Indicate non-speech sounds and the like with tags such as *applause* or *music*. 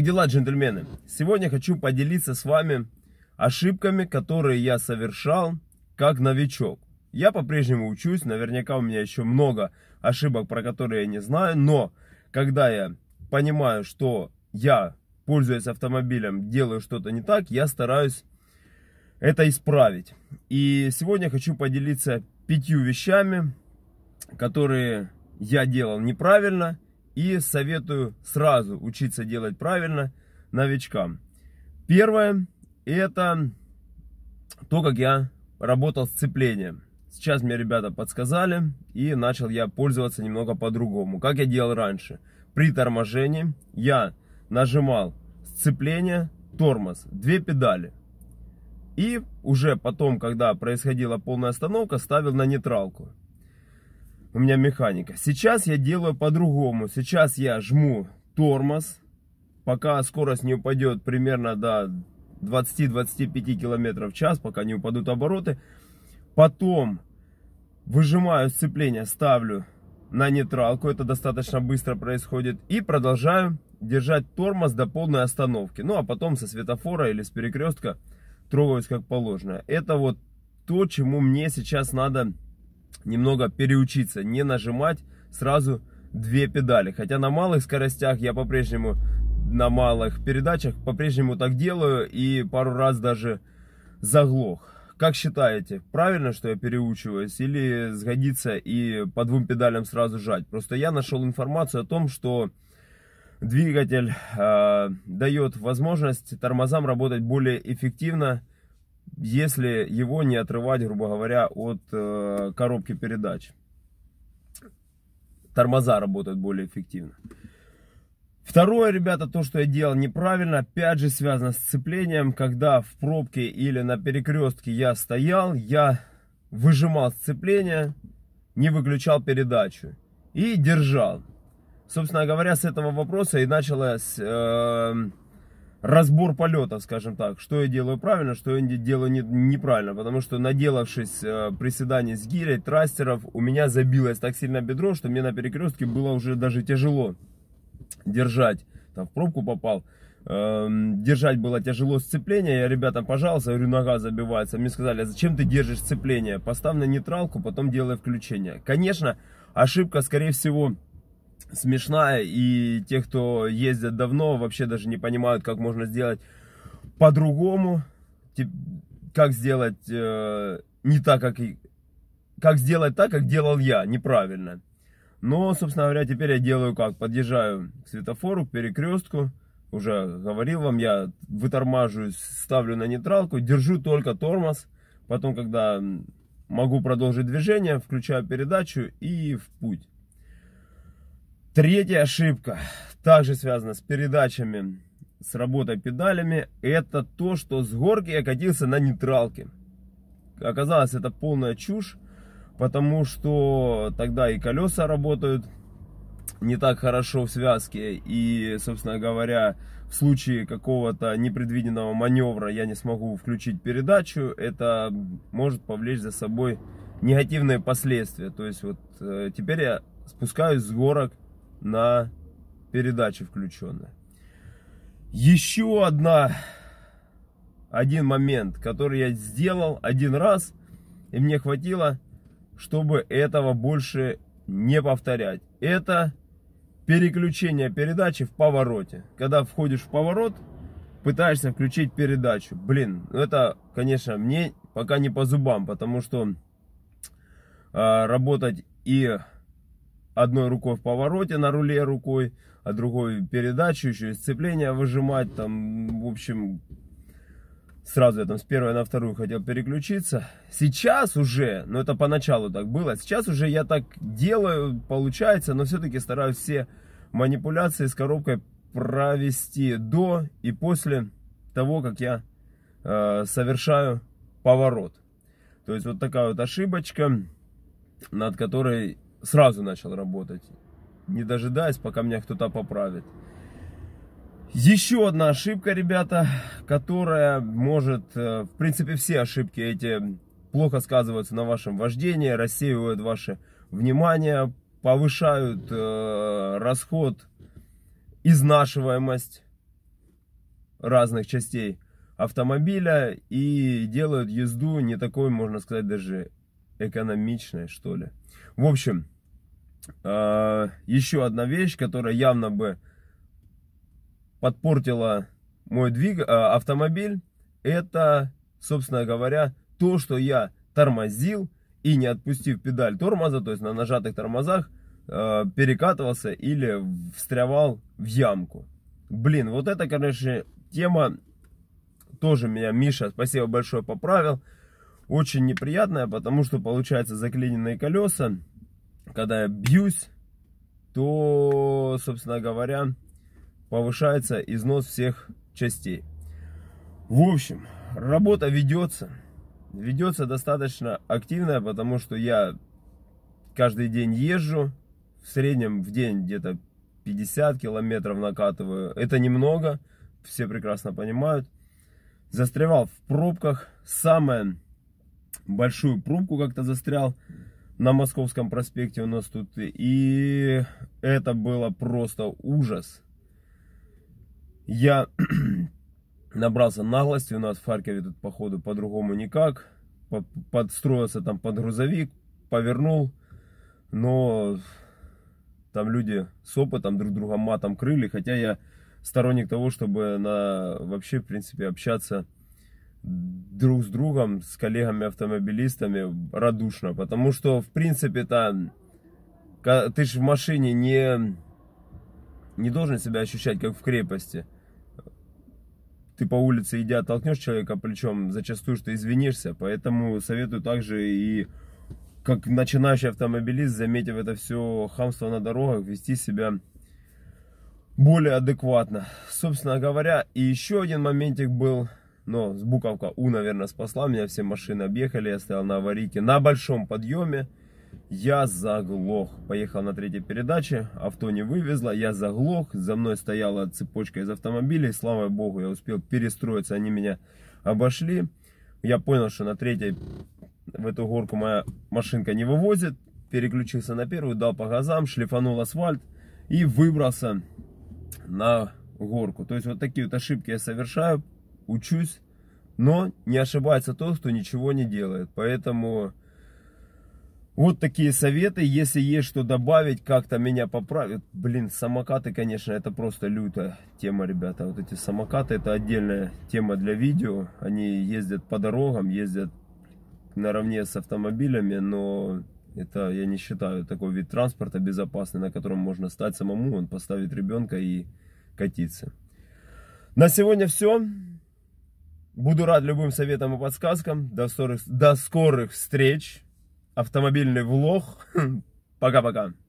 Дела, джентльмены! Сегодня хочу поделиться с вами ошибками, которые я совершал как новичок. Я по-прежнему учусь, наверняка у меня еще много ошибок, про которые я не знаю, но когда я понимаю, что я, пользуясь автомобилем, делаю что-то не так, я стараюсь это исправить. И сегодня хочу поделиться пятью вещами, которые я делал неправильно – и советую сразу учиться делать правильно новичкам. Первое, это то, как я работал с цеплением. Сейчас мне ребята подсказали, и начал я пользоваться немного по-другому. Как я делал раньше. При торможении я нажимал сцепление, тормоз, две педали. И уже потом, когда происходила полная остановка, ставил на нейтралку у меня механика. Сейчас я делаю по-другому. Сейчас я жму тормоз, пока скорость не упадет примерно до 20-25 км в час, пока не упадут обороты. Потом выжимаю сцепление, ставлю на нейтралку, это достаточно быстро происходит, и продолжаю держать тормоз до полной остановки. Ну, а потом со светофора или с перекрестка трогаюсь как положено. Это вот то, чему мне сейчас надо немного переучиться, не нажимать сразу две педали. Хотя на малых скоростях я по-прежнему на малых передачах по-прежнему так делаю и пару раз даже заглох. Как считаете, правильно, что я переучиваюсь или сгодится и по двум педалям сразу жать? Просто я нашел информацию о том, что двигатель э, дает возможность тормозам работать более эффективно, если его не отрывать, грубо говоря, от э, коробки передач. Тормоза работают более эффективно. Второе, ребята, то, что я делал неправильно, опять же связано с сцеплением. Когда в пробке или на перекрестке я стоял, я выжимал сцепление, не выключал передачу и держал. Собственно говоря, с этого вопроса и началось... Э, разбор полета, скажем так, что я делаю правильно, что я делаю не, неправильно, потому что наделавшись э, приседаний с гирей, трастеров, у меня забилось так сильно бедро, что мне на перекрестке было уже даже тяжело держать, там в пробку попал, эм, держать было тяжело сцепление, я ребятам пожаловался, говорю, нога забивается, мне сказали, а зачем ты держишь сцепление, поставь на нейтралку, потом делай включение. Конечно, ошибка, скорее всего, смешная, и те, кто ездят давно, вообще даже не понимают, как можно сделать по-другому, как сделать э, не так, как как сделать так, как делал я, неправильно. Но, собственно говоря, теперь я делаю как? Подъезжаю к светофору, к перекрестку, уже говорил вам, я вытормаживаюсь, ставлю на нейтралку, держу только тормоз, потом, когда могу продолжить движение, включаю передачу и в путь. Третья ошибка, также связана с передачами, с работой педалями, это то, что с горки я катился на нейтралке. Оказалось, это полная чушь, потому что тогда и колеса работают не так хорошо в связке, и, собственно говоря, в случае какого-то непредвиденного маневра я не смогу включить передачу, это может повлечь за собой негативные последствия. То есть вот э, теперь я спускаюсь с горок, на передаче включенная. Еще одна, один момент, который я сделал один раз, и мне хватило, чтобы этого больше не повторять. Это переключение передачи в повороте. Когда входишь в поворот, пытаешься включить передачу. Блин, ну это, конечно, мне пока не по зубам, потому что э, работать и одной рукой в повороте на руле рукой, а другой передачу, еще сцепление выжимать, там, в общем, сразу я там с первой на вторую хотел переключиться. Сейчас уже, ну это поначалу так было, сейчас уже я так делаю, получается, но все-таки стараюсь все манипуляции с коробкой провести до и после того, как я э, совершаю поворот. То есть вот такая вот ошибочка, над которой сразу начал работать, не дожидаясь, пока меня кто-то поправит. Еще одна ошибка, ребята, которая может, э, в принципе, все ошибки эти плохо сказываются на вашем вождении, рассеивают ваше внимание, повышают э, расход, изнашиваемость разных частей автомобиля и делают езду не такой, можно сказать, даже экономичной, что ли. В общем, а, еще одна вещь, которая явно бы подпортила мой двиг... А, автомобиль, это, собственно говоря, то, что я тормозил и не отпустив педаль тормоза, то есть на нажатых тормозах, а, перекатывался или встрявал в ямку. Блин, вот это, конечно, тема тоже меня Миша, спасибо большое, поправил. Очень неприятная, потому что получается заклиненные колеса когда я бьюсь, то, собственно говоря, повышается износ всех частей. В общем, работа ведется. Ведется достаточно активная, потому что я каждый день езжу. В среднем в день где-то 50 километров накатываю. Это немного, все прекрасно понимают. Застревал в пробках. Самое большую пробку как-то застрял на Московском проспекте у нас тут. И это было просто ужас. Я *clears throat* набрался наглости. У нас в Харькове тут, походу, по-другому никак. Подстроился там под грузовик, повернул. Но там люди с опытом друг друга матом крыли. Хотя я сторонник того, чтобы на, вообще, в принципе, общаться друг с другом, с коллегами-автомобилистами радушно, потому что, в принципе-то, ты же в машине не, не должен себя ощущать, как в крепости. Ты по улице, идя, толкнешь человека плечом, зачастую что извинишься, поэтому советую также и как начинающий автомобилист, заметив это все хамство на дорогах, вести себя более адекватно. Собственно говоря, и еще один моментик был – но с буковка У, наверное, спасла меня. Все машины объехали, я стоял на аварийке на большом подъеме. Я заглох. Поехал на третьей передаче, авто не вывезло, я заглох. За мной стояла цепочка из автомобилей. Слава богу, я успел перестроиться, они меня обошли. Я понял, что на третьей в эту горку моя машинка не вывозит. Переключился на первую, дал по газам, шлифанул асфальт и выбрался на горку. То есть вот такие вот ошибки я совершаю учусь, но не ошибается тот, кто ничего не делает. Поэтому вот такие советы. Если есть что добавить, как-то меня поправят. Блин, самокаты, конечно, это просто лютая тема, ребята. Вот эти самокаты, это отдельная тема для видео. Они ездят по дорогам, ездят наравне с автомобилями, но это, я не считаю, такой вид транспорта безопасный, на котором можно стать самому, он поставит ребенка и катиться. На сегодня все. Буду рад любым советам и подсказкам. До скорых, до скорых встреч. Автомобильный влог. *laughs* Пока-пока.